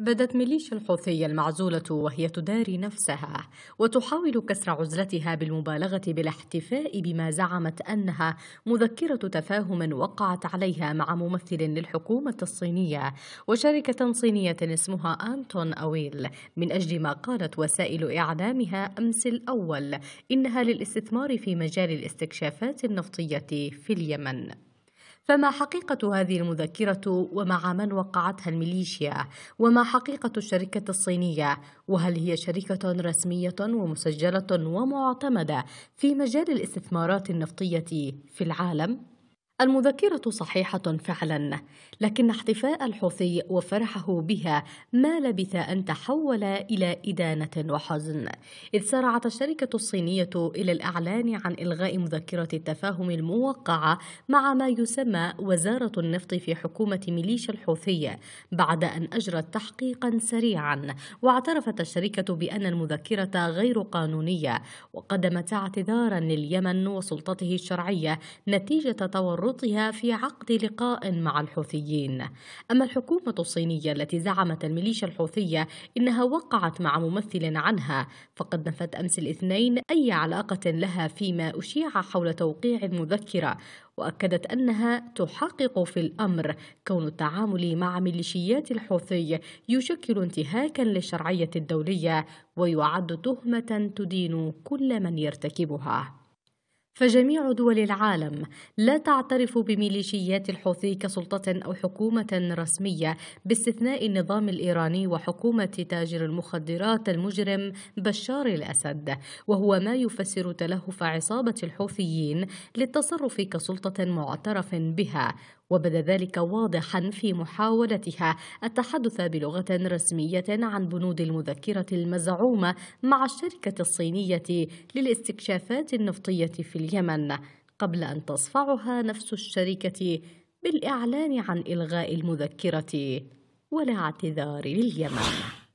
بدت ميليشيا الحوثية المعزولة وهي تداري نفسها وتحاول كسر عزلتها بالمبالغة بالاحتفاء بما زعمت أنها مذكرة تفاهم وقعت عليها مع ممثل للحكومة الصينية وشركة صينية اسمها أنتون أويل من أجل ما قالت وسائل إعلامها أمس الأول إنها للاستثمار في مجال الاستكشافات النفطية في اليمن فما حقيقة هذه المذكرة ومع من وقعتها الميليشيا وما حقيقة الشركة الصينية وهل هي شركة رسمية ومسجلة ومعتمدة في مجال الاستثمارات النفطية في العالم؟ المذكرة صحيحة فعلا لكن احتفاء الحوثي وفرحه بها ما لبث أن تحول إلى إدانة وحزن إذ سارعت الشركة الصينية إلى الإعلان عن إلغاء مذكرة التفاهم الموقعة مع ما يسمى وزارة النفط في حكومة ميليشيا الحوثية بعد أن أجرت تحقيقا سريعا واعترفت الشركة بأن المذكرة غير قانونية وقدمت اعتذارا لليمن وسلطته الشرعية نتيجة تورط تورطها في عقد لقاء مع الحوثيين أما الحكومة الصينية التي زعمت الميليشيا الحوثية إنها وقعت مع ممثل عنها فقد نفت أمس الاثنين أي علاقة لها فيما أشيع حول توقيع المذكرة وأكدت أنها تحقق في الأمر كون التعامل مع ميليشيات الحوثي يشكل انتهاكا للشرعية الدولية ويعد تهمة تدين كل من يرتكبها فجميع دول العالم لا تعترف بميليشيات الحوثي كسلطة أو حكومة رسمية باستثناء النظام الإيراني وحكومة تاجر المخدرات المجرم بشار الأسد وهو ما يفسر تلهف عصابة الحوثيين للتصرف كسلطة معترف بها وبدا ذلك واضحا في محاولتها التحدث بلغة رسمية عن بنود المذكرة المزعومة مع الشركة الصينية للاستكشافات النفطية في اليمن قبل أن تصفعها نفس الشركة بالإعلان عن إلغاء المذكرة ولا اعتذار لليمن